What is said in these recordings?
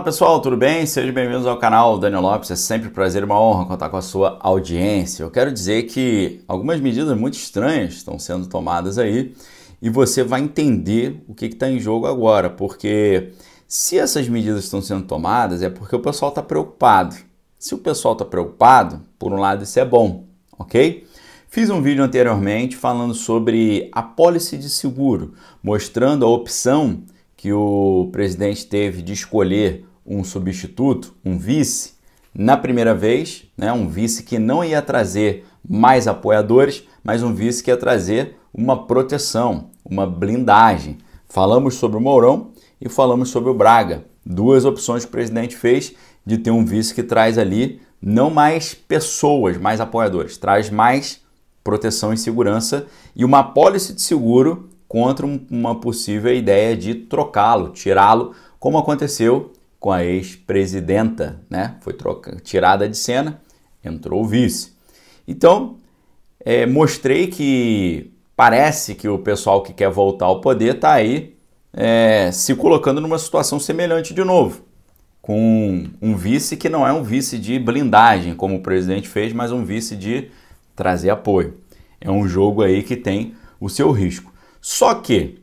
Olá pessoal, tudo bem? Sejam bem-vindos ao canal Daniel Lopes. É sempre um prazer e uma honra contar com a sua audiência. Eu quero dizer que algumas medidas muito estranhas estão sendo tomadas aí e você vai entender o que está em jogo agora, porque se essas medidas estão sendo tomadas é porque o pessoal está preocupado. Se o pessoal está preocupado, por um lado isso é bom, ok? Fiz um vídeo anteriormente falando sobre a pólice de seguro, mostrando a opção que o presidente teve de escolher um substituto, um vice, na primeira vez, né, um vice que não ia trazer mais apoiadores, mas um vice que ia trazer uma proteção, uma blindagem. Falamos sobre o Mourão e falamos sobre o Braga. Duas opções que o presidente fez de ter um vice que traz ali não mais pessoas, mais apoiadores, traz mais proteção e segurança e uma apólice de seguro contra uma possível ideia de trocá-lo, tirá-lo, como aconteceu com a ex-presidenta, né? Foi troca, tirada de cena, entrou o vice. Então, é, mostrei que parece que o pessoal que quer voltar ao poder está aí é, se colocando numa situação semelhante de novo, com um vice que não é um vice de blindagem, como o presidente fez, mas um vice de trazer apoio. É um jogo aí que tem o seu risco. Só que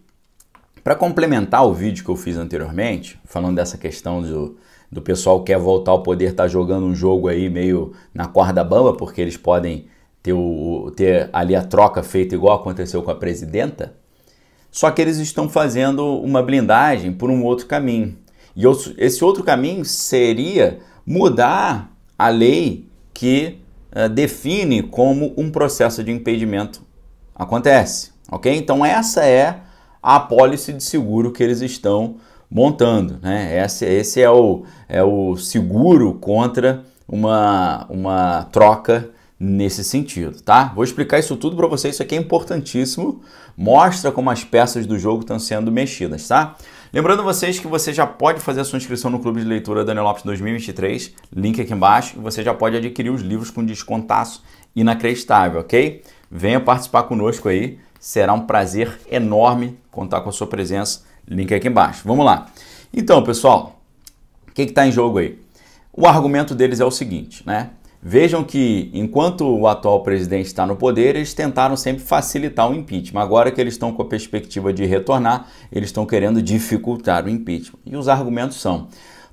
para complementar o vídeo que eu fiz anteriormente, falando dessa questão do, do pessoal que quer voltar ao poder estar tá jogando um jogo aí meio na corda bamba, porque eles podem ter, o, ter ali a troca feita igual aconteceu com a presidenta, só que eles estão fazendo uma blindagem por um outro caminho. E esse outro caminho seria mudar a lei que eh, define como um processo de impedimento acontece, ok? Então essa é a apólice de seguro que eles estão montando. Né? Esse, esse é, o, é o seguro contra uma, uma troca nesse sentido, tá? Vou explicar isso tudo para vocês, isso aqui é importantíssimo, mostra como as peças do jogo estão sendo mexidas, tá? Lembrando vocês que você já pode fazer a sua inscrição no Clube de Leitura Daniel Lopes 2023, link aqui embaixo, e você já pode adquirir os livros com descontaço inacreditável, ok? Venha participar conosco aí, Será um prazer enorme contar com a sua presença. Link aqui embaixo. Vamos lá. Então, pessoal, o que está em jogo aí? O argumento deles é o seguinte, né? Vejam que enquanto o atual presidente está no poder, eles tentaram sempre facilitar o impeachment. Agora que eles estão com a perspectiva de retornar, eles estão querendo dificultar o impeachment. E os argumentos são: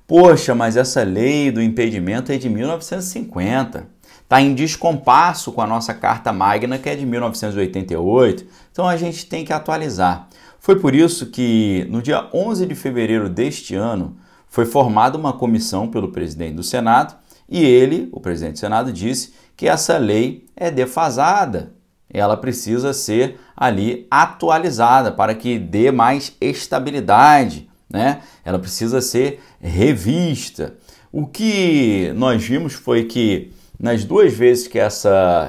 poxa, mas essa lei do impedimento é de 1950 está em descompasso com a nossa Carta Magna, que é de 1988, então a gente tem que atualizar. Foi por isso que, no dia 11 de fevereiro deste ano, foi formada uma comissão pelo presidente do Senado e ele, o presidente do Senado, disse que essa lei é defasada, ela precisa ser ali atualizada para que dê mais estabilidade, né? Ela precisa ser revista. O que nós vimos foi que nas duas vezes que essa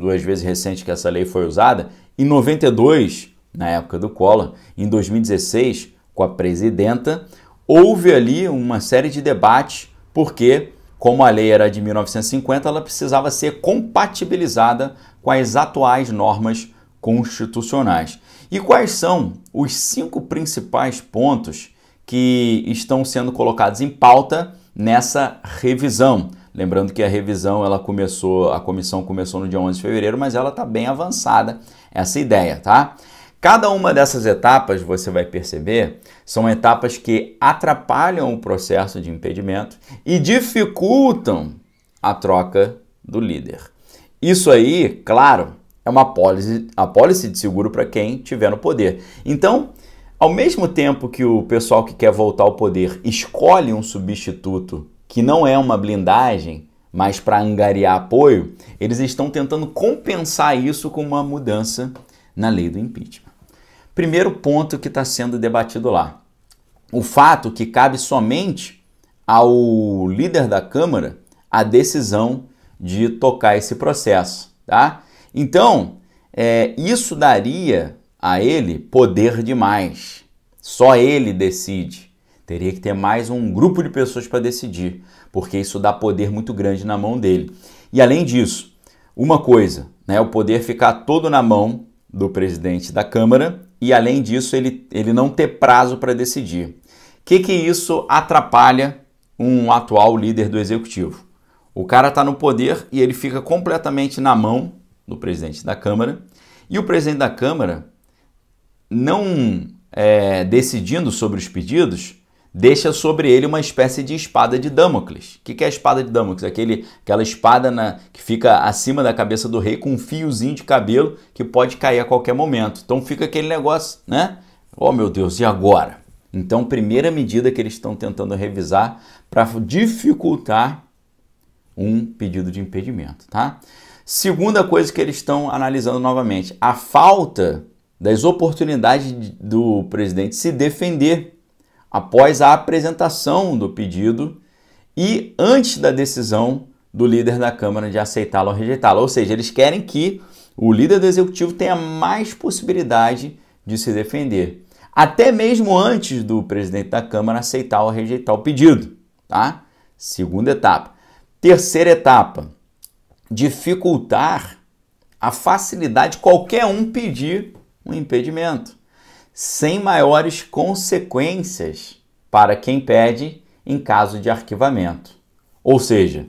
duas vezes recentes que essa lei foi usada, em 92, na época do Collor, em 2016, com a presidenta, houve ali uma série de debates, porque como a lei era de 1950, ela precisava ser compatibilizada com as atuais normas constitucionais. E quais são os cinco principais pontos que estão sendo colocados em pauta nessa revisão? Lembrando que a revisão ela começou, a comissão começou no dia 11 de fevereiro, mas ela está bem avançada essa ideia, tá? Cada uma dessas etapas, você vai perceber, são etapas que atrapalham o processo de impedimento e dificultam a troca do líder. Isso aí, claro, é uma pólice, a pólice de seguro para quem tiver no poder. Então, ao mesmo tempo que o pessoal que quer voltar ao poder escolhe um substituto que não é uma blindagem, mas para angariar apoio, eles estão tentando compensar isso com uma mudança na lei do impeachment. Primeiro ponto que está sendo debatido lá: o fato que cabe somente ao líder da Câmara a decisão de tocar esse processo, tá? Então, é, isso daria a ele poder demais. Só ele decide. Teria que ter mais um grupo de pessoas para decidir, porque isso dá poder muito grande na mão dele. E além disso, uma coisa, né, o poder ficar todo na mão do presidente da Câmara e além disso ele, ele não ter prazo para decidir. O que, que isso atrapalha um atual líder do executivo? O cara está no poder e ele fica completamente na mão do presidente da Câmara e o presidente da Câmara não é, decidindo sobre os pedidos, deixa sobre ele uma espécie de espada de Damocles. O que, que é a espada de Damocles? Aquele, aquela espada na, que fica acima da cabeça do rei com um fiozinho de cabelo que pode cair a qualquer momento. Então fica aquele negócio, né? Oh meu Deus, e agora? Então, primeira medida que eles estão tentando revisar para dificultar um pedido de impedimento, tá? Segunda coisa que eles estão analisando novamente, a falta das oportunidades do presidente se defender após a apresentação do pedido e antes da decisão do líder da Câmara de aceitá-lo ou rejeitá-lo. Ou seja, eles querem que o líder do executivo tenha mais possibilidade de se defender, até mesmo antes do presidente da Câmara aceitar ou rejeitar o pedido, tá? Segunda etapa. Terceira etapa: dificultar a facilidade de qualquer um pedir um impedimento sem maiores consequências para quem pede em caso de arquivamento. Ou seja,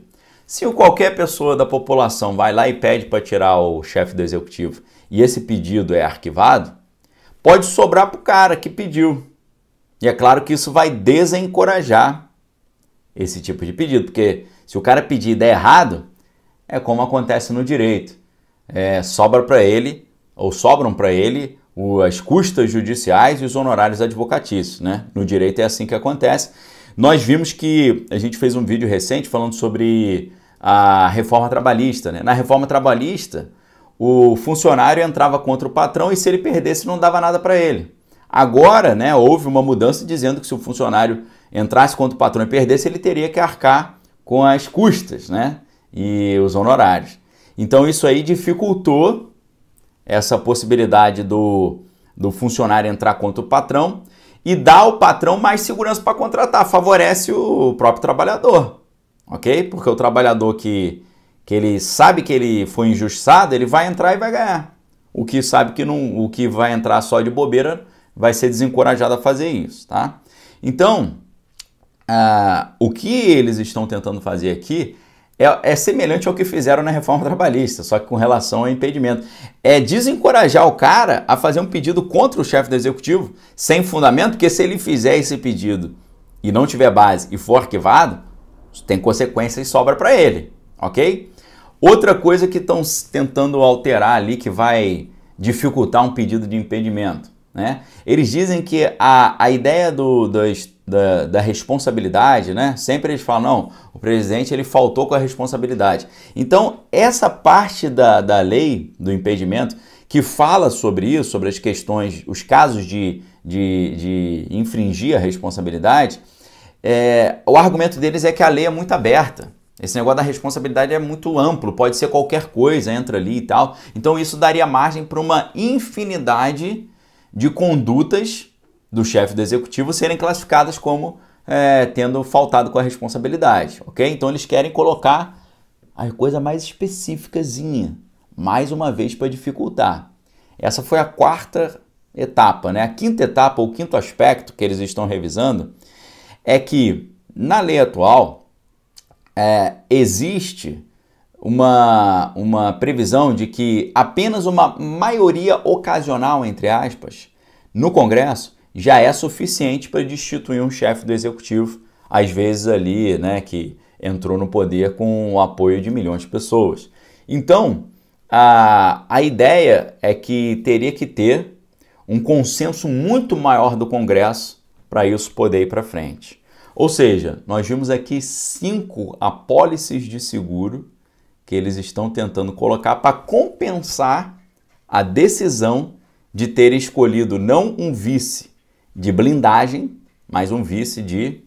se qualquer pessoa da população vai lá e pede para tirar o chefe do executivo e esse pedido é arquivado, pode sobrar para o cara que pediu. E é claro que isso vai desencorajar esse tipo de pedido, porque se o cara pedir e der errado, é como acontece no direito. É, sobra para ele, ou sobram para ele, as custas judiciais e os honorários advocatícios. Né? No direito é assim que acontece. Nós vimos que a gente fez um vídeo recente falando sobre a reforma trabalhista. Né? Na reforma trabalhista, o funcionário entrava contra o patrão e se ele perdesse não dava nada para ele. Agora, né, houve uma mudança dizendo que se o funcionário entrasse contra o patrão e perdesse, ele teria que arcar com as custas, né, e os honorários. Então isso aí dificultou essa possibilidade do, do funcionário entrar contra o patrão e dá ao patrão mais segurança para contratar, favorece o próprio trabalhador, ok? Porque o trabalhador que, que ele sabe que ele foi injustiçado, ele vai entrar e vai ganhar. O que sabe que não, o que vai entrar só de bobeira vai ser desencorajado a fazer isso, tá? Então, uh, o que eles estão tentando fazer aqui é, é, semelhante ao que fizeram na reforma trabalhista, só que com relação ao impedimento. É desencorajar o cara a fazer um pedido contra o chefe do executivo sem fundamento, porque se ele fizer esse pedido e não tiver base e for arquivado, tem consequência e sobra para ele, ok? Outra coisa que estão tentando alterar ali que vai dificultar um pedido de impedimento, né? Eles dizem que a, a ideia do, das da, da, responsabilidade, né? Sempre eles falam, não, o presidente ele faltou com a responsabilidade. Então, essa parte da, da lei do impedimento que fala sobre isso, sobre as questões, os casos de, de, de infringir a responsabilidade, é, o argumento deles é que a lei é muito aberta. Esse negócio da responsabilidade é muito amplo, pode ser qualquer coisa, entra ali e tal. Então, isso daria margem para uma infinidade de condutas do chefe do executivo serem classificadas como é, tendo faltado com a responsabilidade, ok? Então eles querem colocar a coisa mais específicazinha, mais uma vez para dificultar. Essa foi a quarta etapa, né? A quinta etapa, o quinto aspecto que eles estão revisando é que na lei atual é, existe uma, uma previsão de que apenas uma maioria ocasional, entre aspas, no Congresso já é suficiente para destituir um chefe do executivo, às vezes ali, né, que entrou no poder com o apoio de milhões de pessoas. Então, a, a ideia é que teria que ter um consenso muito maior do Congresso para isso poder ir para frente. Ou seja, nós vimos aqui cinco apólices de seguro que eles estão tentando colocar para compensar a decisão de ter escolhido não um vice, de blindagem, mais um vice de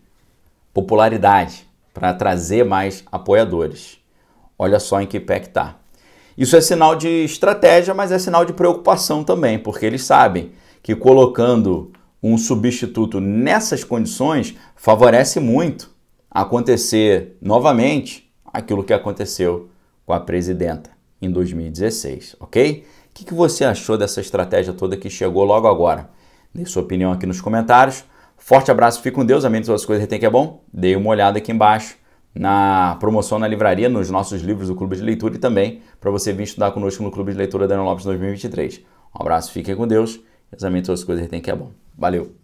popularidade, para trazer mais apoiadores. Olha só em que pé que está. Isso é sinal de estratégia, mas é sinal de preocupação também, porque eles sabem que colocando um substituto nessas condições favorece muito acontecer novamente aquilo que aconteceu com a presidenta em 2016, ok? O que, que você achou dessa estratégia toda que chegou logo agora? Dê sua opinião aqui nos comentários. Forte abraço, fique com Deus, amém todas as coisas, retém que é bom. Dê uma olhada aqui embaixo na promoção na livraria, nos nossos livros do Clube de Leitura e também para você vir estudar conosco no Clube de Leitura Daniel Lopes 2023. Um abraço, fique com Deus, amém todas as coisas, retém que é bom. Valeu!